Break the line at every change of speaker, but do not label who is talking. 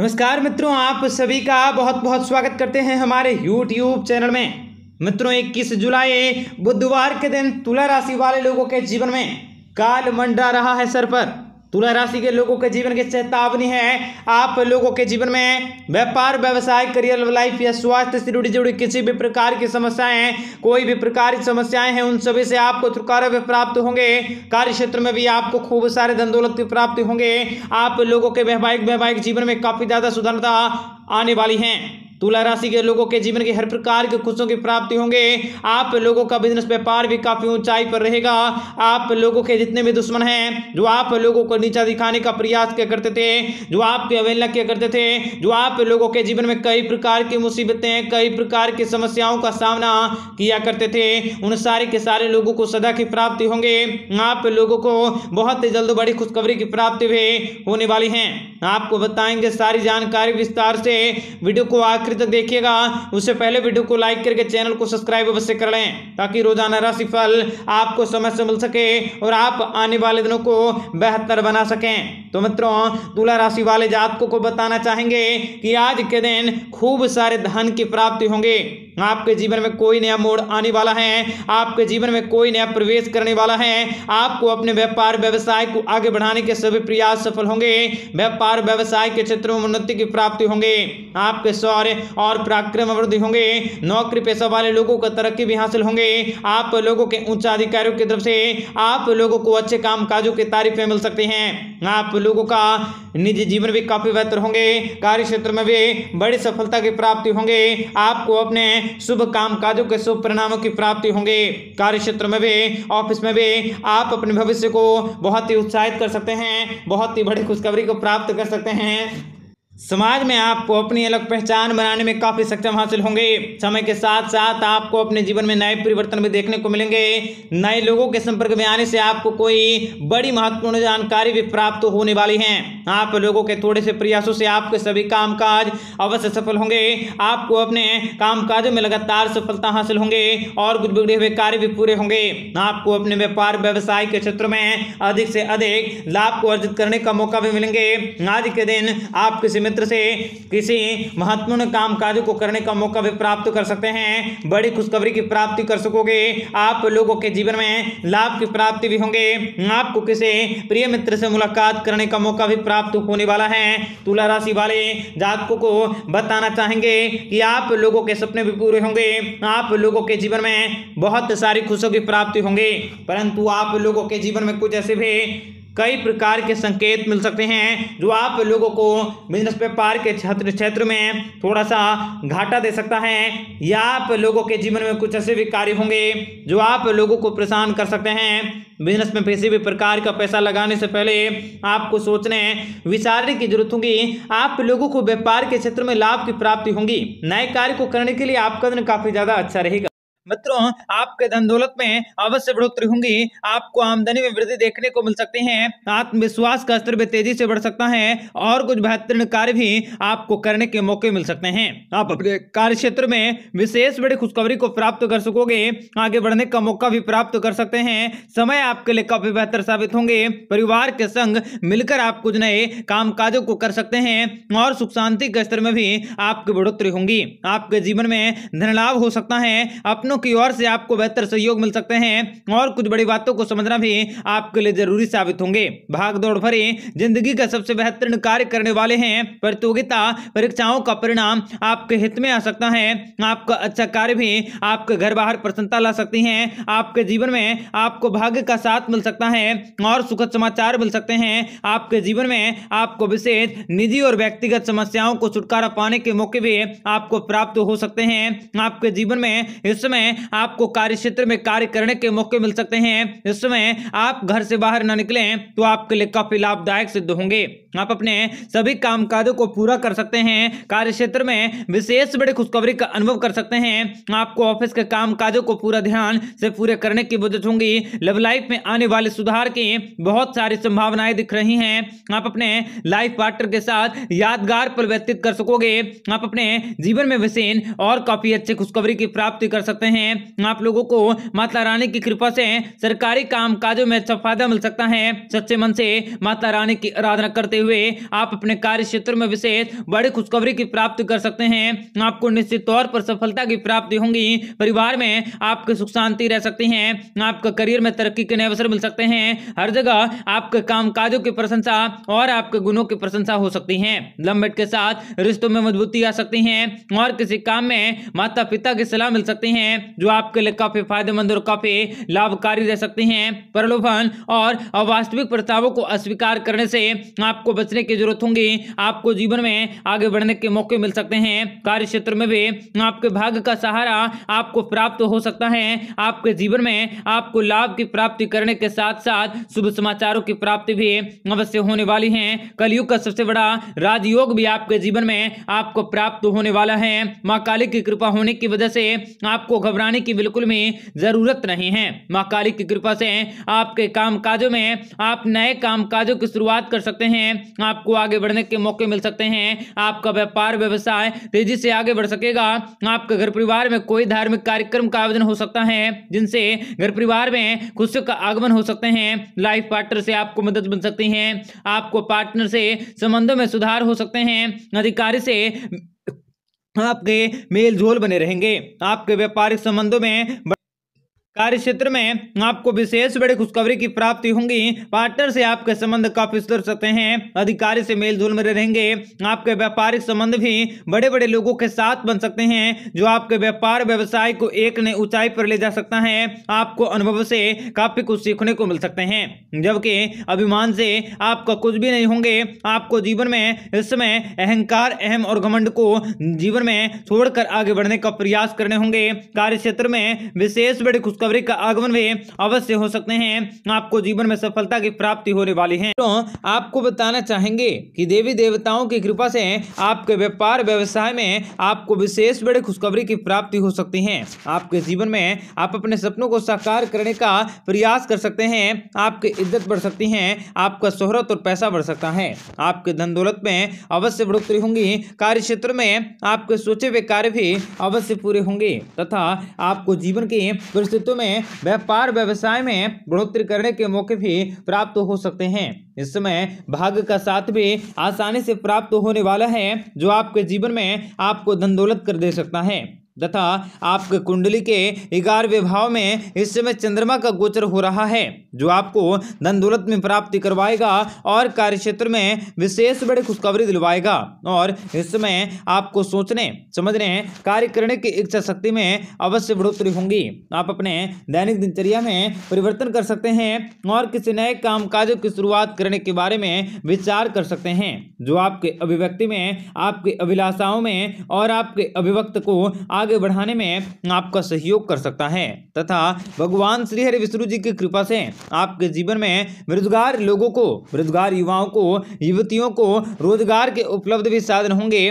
नमस्कार मित्रों आप सभी का बहुत बहुत स्वागत करते हैं हमारे यूट्यूब चैनल में मित्रों इक्कीस जुलाई बुधवार के दिन तुला राशि वाले लोगों के जीवन में काल मंडरा रहा है सर पर तुला राशि के लोगों के जीवन की चेतावनी है आप लोगों के जीवन में व्यापार व्यवसाय करियर लाइफ या स्वास्थ्य से जुड़ी जुड़ी किसी भी प्रकार की समस्याएं कोई भी प्रकार की समस्याएं हैं उन सभी से आपको छुटकारा भी प्राप्त होंगे कार्य क्षेत्र में भी आपको खूब सारे धन दौलत की प्राप्ति होंगे आप लोगों के वैवाहिक वैवाहिक जीवन में काफी ज्यादा सुधारता आने वाली है तुला राशि के लोगों के जीवन के हर प्रकार के खुशियों की प्राप्ति होंगे आप लोगों का बिजनेस व्यापार भी काफी ऊंचाई पर रहेगा आप लोगों के जितने भी दुश्मन हैं जो आप लोगों को नीचा दिखाने का प्रयास किया करते थे जो आपकी अवेलना किया करते थे जो आप लोगों के जीवन में कई प्रकार की मुसीबतें कई प्रकार की समस्याओं का सामना किया करते थे उन सारे के सारे लोगों को सदा की प्राप्ति होंगे आप लोगों को बहुत ही जल्द बड़ी खुशखबरी की प्राप्ति भी होने वाली है आपको बताएंगे सारी जानकारी विस्तार से वीडियो को आखिर आखिर तक देखिएगा उससे पहले वीडियो को लाइक करके चैनल को सब्सक्राइब अवश्य कर लें ताकि रोजाना राशिफल आपको समय से मिल सके और आप आने वाले दिनों को बेहतर बना सकें तो मित्रों तुला राशि वाले जातकों को बताना चाहेंगे कि आज के दिन खूब सारे धन की प्राप्ति होंगे आपके जीवन में कोई नया मोड़ आने वाला है आपके जीवन में कोई नया प्रवेश करने वाला है आपको अपने व्यापार व्यवसाय को आगे बढ़ाने के सभी प्रयास सफल होंगे व्यापार व्यवसाय के क्षेत्र में उन्नति की प्राप्ति होंगे आपके शौर्य और पराक्रम वृद्धि होंगे नौकरी पेशा वाले लोगों का तरक्की भी हासिल होंगे आप लोगों के उच्च अधिकारियों की तरफ से आप लोगों को अच्छे काम काजों की तारीफें मिल सकती हैं आप आपके लोगों का निजी जीवन भी काफ़ी बेहतर होंगे कार्य क्षेत्र में भी बड़ी सफलता की प्राप्ति होंगे आपको अपने शुभ काम काजों के शुभ परिणामों की प्राप्ति होंगे कार्य क्षेत्र में भी ऑफिस में भी आप अपने भविष्य को बहुत ही उत्साहित कर सकते हैं बहुत ही बड़ी खुशखबरी को प्राप्त कर सकते हैं समाज में आपको अपनी अलग पहचान बनाने में काफ़ी सक्षम हासिल होंगे समय के साथ साथ आपको अपने जीवन में नए परिवर्तन भी देखने को मिलेंगे नए लोगों के संपर्क में आने से आपको कोई बड़ी महत्वपूर्ण जानकारी भी प्राप्त होने वाली है आप लोगों के थोड़े से प्रयासों से आपके सभी कामकाज अवश्य सफल होंगे आपको अपने काम में लगातार सफलता हासिल होंगे और कुछ बिगड़े हुए कार्य भी पूरे होंगे आपको अपने व्यापार व्यवसाय के क्षेत्र में अधिक से अधिक लाभ को अर्जित करने का मौका भी मिलेंगे आज के दिन आप किसी मित्र से किसी महत्वपूर्ण काम काज को करने का मौका भी प्राप्त कर सकते हैं बड़ी खुशखबरी की प्राप्ति कर सकोगे आप लोगों के जीवन में लाभ की प्राप्ति भी होंगे आपको किसी प्रिय मित्र से मुलाकात करने का मौका भी प्राप्त होने वाला है तुला राशि वाले जातकों को बताना चाहेंगे कि आप लोगों के सपने भी पूरे होंगे आप लोगों के जीवन में बहुत सारी खुशियों की प्राप्ति होंगे परंतु आप लोगों के जीवन में कुछ ऐसे भी कई प्रकार के संकेत मिल सकते हैं जो आप लोगों को बिजनेस व्यापार के क्षेत्र क्षेत्र में थोड़ा सा घाटा दे सकता है या आप लोगों के जीवन में कुछ ऐसे भी कार्य होंगे जो आप लोगों को परेशान कर सकते हैं बिजनेस में किसी भी प्रकार का पैसा लगाने से पहले आपको सोचने विचारने की जरूरत होगी आप लोगों को व्यापार के क्षेत्र में लाभ की प्राप्ति होगी नए कार्य को करने के लिए आपका दिन काफ़ी ज़्यादा अच्छा रहेगा मित्रों आपके धन दौलत में अवश्य बढ़ोतरी होंगी आपको आमदनी में वृद्धि देखने को मिल सकती है आत्मविश्वास का स्तर भी तेजी से बढ़ सकता है और कुछ बेहतरीन कार्य भी आपको करने के मौके मिल सकते हैं आप अपने कार्य क्षेत्र में विशेष बड़ी खुशखबरी को प्राप्त कर सकोगे आगे बढ़ने का मौका भी प्राप्त कर सकते हैं समय आपके लिए काफी बेहतर साबित होंगे परिवार के संग मिलकर आप कुछ नए काम काजों को कर सकते हैं और सुख शांति के स्तर में भी आपकी बढ़ोतरी होंगी आपके जीवन में धन लाभ हो सकता है अपनों दोनों की ओर से आपको बेहतर सहयोग मिल सकते हैं और कुछ बड़ी बातों को समझना भी आपके लिए जरूरी साबित होंगे भागदौड़ भरे जिंदगी का सबसे बेहतरीन कार्य करने वाले हैं प्रतियोगिता परीक्षाओं का परिणाम आपके हित में आ सकता है आपका अच्छा कार्य भी आपके घर बाहर प्रसन्नता ला सकती है आपके जीवन में आपको भाग्य का साथ मिल सकता है और सुखद समाचार मिल सकते हैं आपके जीवन में आपको विशेष निजी और व्यक्तिगत समस्याओं को छुटकारा पाने के मौके भी आपको प्राप्त हो सकते हैं आपके जीवन में इस समय हैं आपको कार्य क्षेत्र में कार्य करने के मौके मिल सकते हैं इस समय आप घर से बाहर ना निकले तो आपके लिए काफी लाभदायक सिद्ध होंगे आप अपने सभी काजों को पूरा कर सकते हैं कार्य क्षेत्र में विशेष बड़े खुशखबरी का अनुभव कर सकते हैं आपको ऑफिस के काम काजों को पूरा ध्यान से पूरे करने की मदद होंगी लव लाइफ में आने वाले सुधार की बहुत सारी संभावनाएं दिख रही हैं आप अपने लाइफ पार्टनर के साथ यादगार पर व्यतीत कर सकोगे आप अपने जीवन में विशेष और काफी अच्छी खुशखबरी की प्राप्ति कर सकते हैं हैं आप लोगों को माता रानी की कृपा से सरकारी काम काजों में अच्छा फायदा मिल सकता है सच्चे मन से माता रानी की आराधना करते हुए आप अपने कार्य क्षेत्र में विशेष बड़ी खुशखबरी की प्राप्ति कर सकते हैं आपको निश्चित तौर पर सफलता की प्राप्ति होंगी परिवार में आपके सुख शांति रह सकती है आपका करियर में तरक्की के नए अवसर मिल सकते हैं हर जगह आपके काम काजों की प्रशंसा और आपके गुणों की प्रशंसा हो सकती है लंबेट के साथ रिश्तों में मजबूती आ सकती है और किसी काम में माता पिता की सलाह मिल सकती है जो आपके लिए काफ़ी फायदेमंद और काफ़ी लाभकारी रह सकते हैं प्रलोभन और अवास्तविक प्रस्तावों को अस्वीकार करने से आपको बचने की जरूरत होगी आपको जीवन में आगे बढ़ने के मौके मिल सकते हैं कार्य क्षेत्र में भी आपके भाग्य का सहारा आपको प्राप्त हो सकता है आपके जीवन में आपको लाभ की प्राप्ति करने के साथ साथ शुभ समाचारों की प्राप्ति भी अवश्य होने वाली है कलयुग का सबसे बड़ा राजयोग भी आपके जीवन में आपको प्राप्त होने वाला है माँ काली की कृपा होने की वजह से आपको घबराने की बिल्कुल भी ज़रूरत नहीं है माँ काली की कृपा से आपके काम काजों में आप नए काम काजों की शुरुआत कर सकते हैं आपको आगे बढ़ने के मौके मिल सकते हैं आपका व्यापार व्यवसाय तेजी से आगे बढ़ सकेगा आपके घर परिवार में कोई धार्मिक कार्यक्रम का आयोजन हो सकता है जिनसे घर परिवार में खुशियों का आगमन हो सकते हैं लाइफ पार्टनर से आपको मदद मिल सकती है आपको पार्टनर से संबंधों में सुधार हो सकते हैं अधिकारी से आपके मेल झोल बने रहेंगे आपके व्यापारिक संबंधों में कार्य क्षेत्र में आपको विशेष बड़ी खुशखबरी की प्राप्ति होंगी पार्टनर से आपके संबंध काफी सुधर सकते हैं अधिकारी से मेल झोल में रहेंगे आपके व्यापारिक संबंध भी बड़े बड़े लोगों के साथ बन सकते हैं जो आपके व्यापार व्यवसाय को एक नई ऊंचाई पर ले जा सकता है आपको अनुभव से काफी कुछ सीखने को मिल सकते हैं जबकि अभिमान से आपका कुछ भी नहीं होंगे आपको जीवन में इस समय अहंकार अहम और घमंड को जीवन में छोड़कर आगे बढ़ने का प्रयास करने होंगे कार्य क्षेत्र में विशेष बड़ी खुशखबरी खुशखबरी का आगमन भी अवश्य हो सकते हैं आपको जीवन में सफलता की प्राप्ति होने वाली है तो आपको बताना चाहेंगे कि देवी देवताओं की कृपा से आपके व्यापार व्यवसाय में आपको विशेष बड़ी खुशखबरी की प्राप्ति हो सकती है आपके जीवन में आप अपने सपनों को साकार करने का प्रयास कर सकते हैं आपकी इज्जत बढ़ सकती है आपका शोहरत और पैसा बढ़ सकता है आपके धन दौलत में अवश्य बढ़ोतरी होंगी कार्य क्षेत्र में आपके सोचे हुए कार्य भी अवश्य पूरे होंगे तथा आपको जीवन की परिस्थितियों में व्यापार व्यवसाय में बढ़ोतरी करने के मौके भी प्राप्त हो सकते हैं इस समय भाग्य का साथ भी आसानी से प्राप्त होने वाला है जो आपके जीवन में आपको धन दौलत कर दे सकता है तथा आपके कुंडली के ग्यारहवें विभाव में इस समय चंद्रमा का गोचर हो रहा है जो आपको धन दौलत में प्राप्ति करवाएगा और कार्य क्षेत्र में विशेष बड़ी खुशखबरी दिलवाएगा और इस समय आपको सोचने समझने कार्य करने की इच्छा शक्ति में अवश्य बढ़ोतरी होंगी आप अपने दैनिक दिनचर्या में परिवर्तन कर सकते हैं और किसी नए काम काजों की शुरुआत करने के बारे में विचार कर सकते हैं जो आपके अभिव्यक्ति में आपकी अभिलाषाओं में और आपके अभिव्यक्त को आगे बढ़ाने में आपका सहयोग कर सकता है तथा भगवान श्री हरि विष्णु जी की कृपा से आपके जीवन में बेरोजगार लोगों को बेरोजगार युवाओं को युवतियों को रोजगार के उपलब्ध भी साधन होंगे